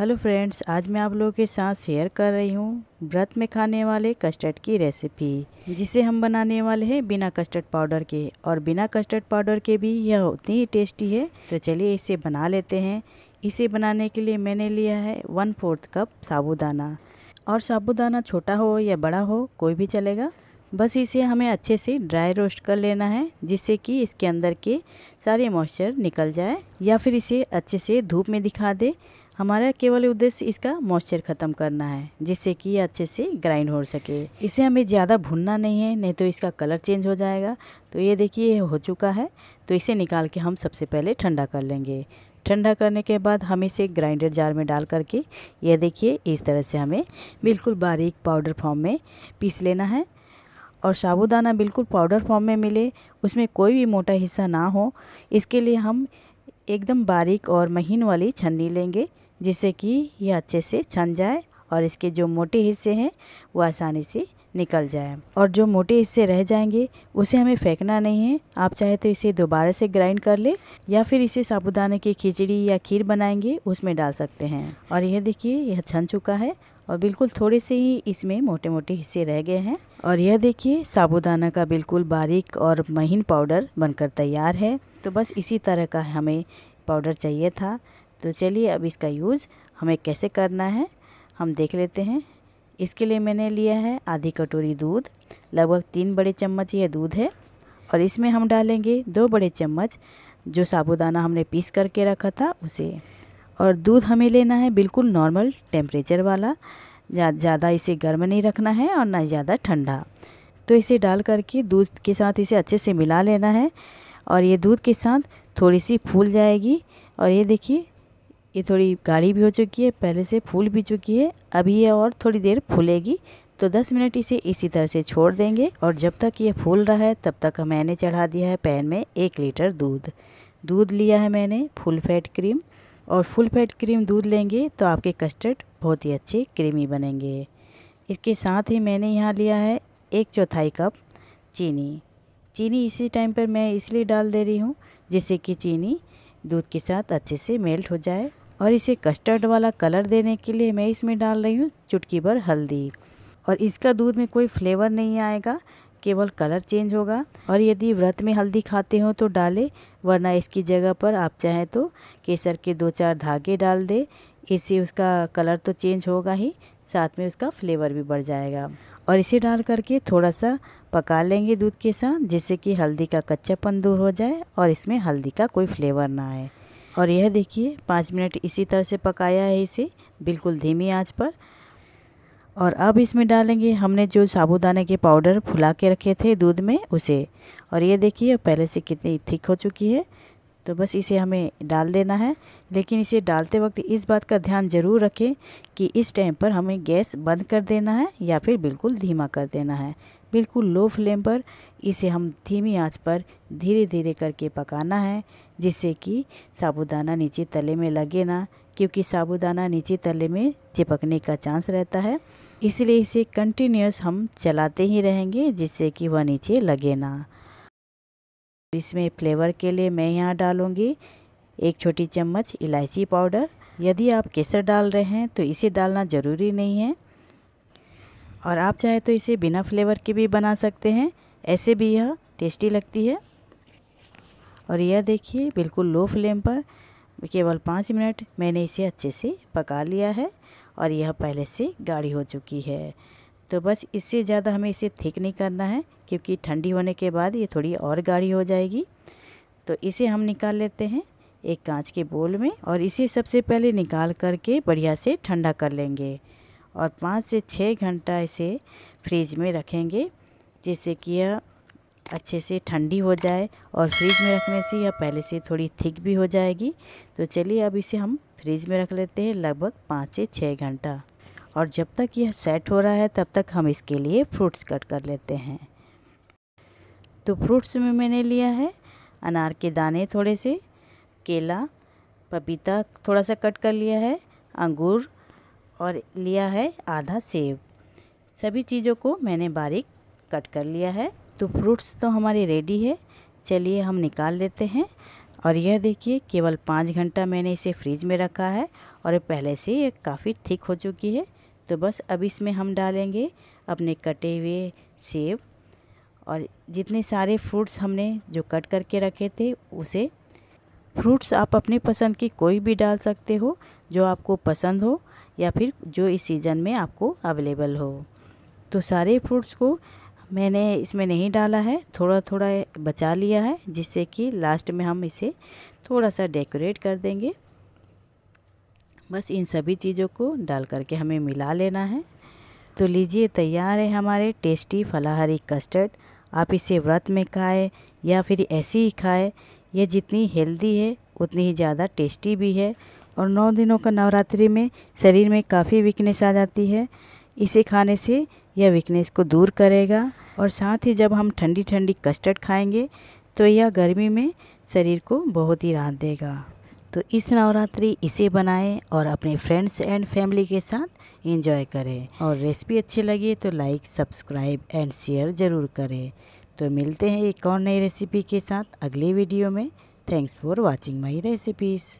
hello friends आज मैं आप लोगों के साथ शेयर कर रही हूँ व्रत में खाने वाले कस्टर्ड की रेसिपी जिसे हम बनाने वाले हैं बिना कस्टर्ड पाउडर के और बिना कस्टर्ड पाउडर के भी यह उतनी ही टेस्टी है तो चलिए इसे बना लेते हैं इसे बनाने के लिए मैंने लिया है वन फोर्थ कप साबुदाना और साबुदाना छोटा हो या बड़ा हो कोई भी चलेगा बस इसे हमें अच्छे से ड्राई रोस्ट कर लेना है जिससे कि इसके अंदर के सारे मॉइस्चर निकल जाए या फिर इसे अच्छे से धूप में दिखा दे हमारा केवल उद्देश्य इसका मॉइस्चर ख़त्म करना है जिससे कि अच्छे से ग्राइंड हो सके इसे हमें ज़्यादा भुनना नहीं है नहीं तो इसका कलर चेंज हो जाएगा तो ये देखिए हो चुका है तो इसे निकाल के हम सबसे पहले ठंडा कर लेंगे ठंडा करने के बाद हम इसे ग्राइंडर जार में डाल करके ये देखिए इस तरह से हमें बिल्कुल बारीक पाउडर फॉर्म में पीस लेना है और साबुदाना बिल्कुल पाउडर फॉर्म में मिले उसमें कोई भी मोटा हिस्सा ना हो इसके लिए हम एकदम बारीक और महीन वाली छन्नी लेंगे जिससे कि यह अच्छे से छन जाए और इसके जो मोटे हिस्से हैं वो आसानी से निकल जाए और जो मोटे हिस्से रह जाएंगे उसे हमें फेंकना नहीं है आप चाहे तो इसे दोबारा से ग्राइंड कर ले या फिर इसे साबुदाने की खिचड़ी या खीर बनाएंगे उसमें डाल सकते हैं और यह देखिए यह छन चुका है और बिल्कुल थोड़े से ही इसमें मोटे मोटे हिस्से रह गए हैं और यह देखिए साबुदाना का बिल्कुल बारीक और महीन पाउडर बनकर तैयार है तो बस इसी तरह का हमें पाउडर चाहिए था तो चलिए अब इसका यूज़ हमें कैसे करना है हम देख लेते हैं इसके लिए मैंने लिया है आधी कटोरी दूध लगभग तीन बड़े चम्मच यह दूध है और इसमें हम डालेंगे दो बड़े चम्मच जो साबुदाना हमने पीस करके रखा था उसे और दूध हमें लेना है बिल्कुल नॉर्मल टेम्परेचर वाला ज़्यादा इसे गर्म नहीं रखना है और ना ज़्यादा ठंडा तो इसे डाल करके दूध के साथ इसे अच्छे से मिला लेना है और ये दूध के साथ थोड़ी सी फूल जाएगी और ये देखिए ये थोड़ी गाढ़ी भी हो चुकी है पहले से फूल भी चुकी है अभी ये और थोड़ी देर फूलेगी तो 10 मिनट इसे इसी तरह से छोड़ देंगे और जब तक ये फूल रहा है तब तक मैंने चढ़ा दिया है पैन में एक लीटर दूध दूध लिया है मैंने फुल फैट क्रीम और फुल फैट क्रीम दूध लेंगे तो आपके कस्टर्ड बहुत ही अच्छे क्रीमी बनेंगे इसके साथ ही मैंने यहाँ लिया है एक चौथाई कप चीनी चीनी इसी टाइम पर मैं इसलिए डाल दे रही हूँ जिससे कि चीनी दूध के साथ अच्छे से मेल्ट हो जाए और इसे कस्टर्ड वाला कलर देने के लिए मैं इसमें डाल रही हूँ चुटकी भर हल्दी और इसका दूध में कोई फ्लेवर नहीं आएगा केवल कलर चेंज होगा और यदि व्रत में हल्दी खाते हो तो डालें वरना इसकी जगह पर आप चाहें तो केसर के दो चार धागे डाल दें इससे उसका कलर तो चेंज होगा ही साथ में उसका फ्लेवर भी बढ़ जाएगा और इसे डाल करके थोड़ा सा पका लेंगे दूध के साथ जिससे कि हल्दी का कच्चापन दूर हो जाए और इसमें हल्दी का कोई फ्लेवर ना आए और यह देखिए पाँच मिनट इसी तरह से पकाया है इसे बिल्कुल धीमी आंच पर और अब इसमें डालेंगे हमने जो साबूदाने के पाउडर फुला के रखे थे दूध में उसे और ये देखिए पहले से कितनी थिक हो चुकी है तो बस इसे हमें डाल देना है लेकिन इसे डालते वक्त इस बात का ध्यान ज़रूर रखें कि इस टाइम पर हमें गैस बंद कर देना है या फिर बिल्कुल धीमा कर देना है बिल्कुल लो फ्लेम पर इसे हम धीमी आंच पर धीरे धीरे करके पकाना है जिससे कि साबूदाना नीचे तले में लगे ना क्योंकि साबूदाना नीचे तले में चिपकने का चांस रहता है इसलिए इसे कंटिन्यूस हम चलाते ही रहेंगे जिससे कि वह नीचे लगे ना इसमें फ्लेवर के लिए मैं यहाँ डालूँगी एक छोटी चम्मच इलायची पाउडर यदि आप केसर डाल रहे हैं तो इसे डालना ज़रूरी नहीं है और आप चाहे तो इसे बिना फ्लेवर के भी बना सकते हैं ऐसे भी यह टेस्टी लगती है और यह देखिए बिल्कुल लो फ्लेम पर केवल पाँच मिनट मैंने इसे अच्छे से पका लिया है और यह पहले से गाढ़ी हो चुकी है तो बस इससे ज़्यादा हमें इसे थिक नहीं करना है क्योंकि ठंडी होने के बाद ये थोड़ी और गाढ़ी हो जाएगी तो इसे हम निकाल लेते हैं एक कांच के बोल में और इसे सबसे पहले निकाल करके बढ़िया से ठंडा कर लेंगे और पाँच से छः घंटा इसे फ्रिज में रखेंगे जिससे कि यह अच्छे से ठंडी हो जाए और फ्रिज में रखने से यह पहले से थोड़ी थिक भी हो जाएगी तो चलिए अब इसे हम फ्रिज में रख लेते हैं लगभग पाँच से छः घंटा और जब तक यह सेट हो रहा है तब तक हम इसके लिए फ्रूट्स कट कर लेते हैं तो फ्रूट्स में मैंने लिया है अनार के दाने थोड़े से केला पपीता थोड़ा सा कट कर लिया है अंगूर और लिया है आधा सेब सभी चीज़ों को मैंने बारीक कट कर लिया है तो फ्रूट्स तो हमारे रेडी है चलिए हम निकाल लेते हैं और यह देखिए केवल पाँच घंटा मैंने इसे फ्रिज में रखा है और पहले से ये काफ़ी थिक हो चुकी है तो बस अब इसमें हम डालेंगे अपने कटे हुए सेब और जितने सारे फ्रूट्स हमने जो कट करके रखे थे उसे फ्रूट्स आप अपने पसंद की कोई भी डाल सकते हो जो आपको पसंद हो या फिर जो इस सीज़न में आपको अवेलेबल हो तो सारे फ्रूट्स को मैंने इसमें नहीं डाला है थोड़ा थोड़ा बचा लिया है जिससे कि लास्ट में हम इसे थोड़ा सा डेकोरेट कर देंगे बस इन सभी चीज़ों को डाल करके हमें मिला लेना है तो लीजिए तैयार है हमारे टेस्टी फलाहारी कस्टर्ड आप इसे व्रत में खाएं या फिर ऐसे ही खाएं यह जितनी हेल्दी है उतनी ही ज़्यादा टेस्टी भी है और नौ दिनों का नवरात्रि में शरीर में काफ़ी वीकनेस आ जाती है इसे खाने से यह वीकनेस को दूर करेगा और साथ ही जब हम ठंडी ठंडी कस्टर्ड खाएंगे तो यह गर्मी में शरीर को बहुत ही राहत देगा तो इस नवरात्रि इसे बनाएं और अपने फ्रेंड्स एंड फैमिली के साथ एंजॉय करें और रेसिपी अच्छी लगी तो लाइक सब्सक्राइब एंड शेयर ज़रूर करें तो मिलते हैं एक और नई रेसिपी के साथ अगले वीडियो में thanks for watching my recipes